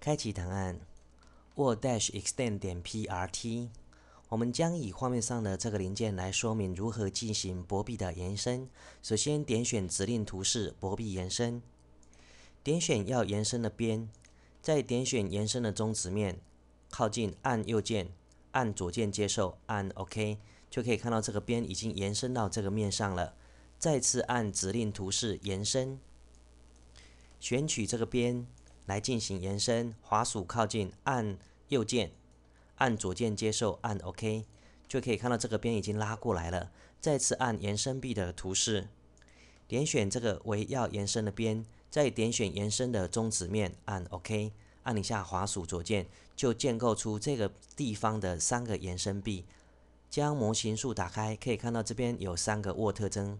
开启档案，Word Dash Extend 点 P R T。我们将以画面上的这个零件来说明如何进行薄壁的延伸。首先，点选指令图示薄壁延伸，点选要延伸的边，再点选延伸的终止面，靠近按右键，按左键接受，按 OK，就可以看到这个边已经延伸到这个面上了。再次按指令图示延伸，选取这个边。来进行延伸，滑鼠靠近，按右键，按左键接受，按 OK，就可以看到这个边已经拉过来了。再次按延伸臂的图示，点选这个为要延伸的边，再点选延伸的中止面，按 OK，按一下滑鼠左键，就建构出这个地方的三个延伸臂。将模型树打开，可以看到这边有三个沃特征。